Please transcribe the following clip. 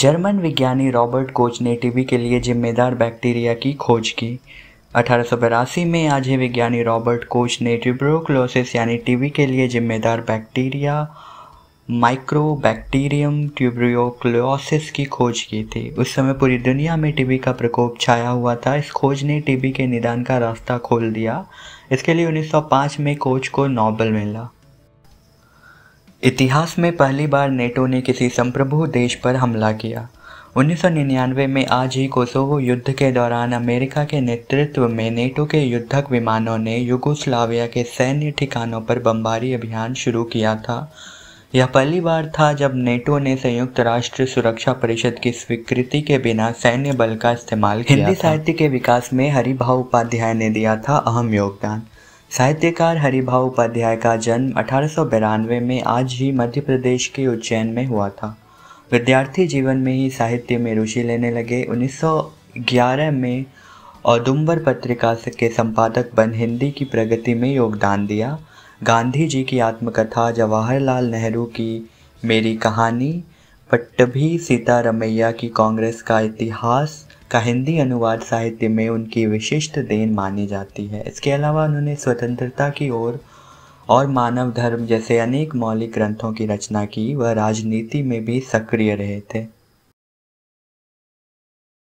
German विज्ञानी Robert Koch ने TB के लिए जिम्मेदार बैक्टीरिया की खोज की अठारह में आज ही विज्ञानी रॉबर्ट कोच ने ट्यूब्रोक्लोसिस यानी टीबी के लिए जिम्मेदार बैक्टीरिया माइक्रोबैक्टीरियम ट्यूबरियोक्लोसिस की खोज की थी उस समय पूरी दुनिया में टीबी का प्रकोप छाया हुआ था इस खोज ने टीबी के निदान का रास्ता खोल दिया इसके लिए 1905 में कोच को नोबल मिला इतिहास में पहली बार नेटो ने किसी संप्रभु देश पर हमला किया 1999 में आज ही कोसोवो युद्ध के दौरान अमेरिका के नेतृत्व में नेटो के युद्धक विमानों ने युगोस्लाविया के सैन्य ठिकानों पर बमबारी अभियान शुरू किया था यह पहली बार था जब नेटो ने संयुक्त राष्ट्र सुरक्षा परिषद की स्वीकृति के बिना सैन्य बल का इस्तेमाल किया हिंदी साहित्य के विकास में हरिभा उपाध्याय ने दिया था अहम योगदान साहित्यकार हरिभा उपाध्याय का जन्म अठारह में आज ही मध्य प्रदेश के उज्जैन में हुआ था विद्यार्थी जीवन में ही साहित्य में रुचि लेने लगे 1911 में औदुम्बर पत्रिका के संपादक बन हिंदी की प्रगति में योगदान दिया गांधी जी की आत्मकथा जवाहरलाल नेहरू की मेरी कहानी पट्टभी सीता रमैया की कांग्रेस का इतिहास का हिंदी अनुवाद साहित्य में उनकी विशिष्ट देन मानी जाती है इसके अलावा उन्होंने स्वतंत्रता की ओर और, और मानव धर्म जैसे अनेक मौलिक ग्रंथों की रचना की वह राजनीति में भी सक्रिय रहे थे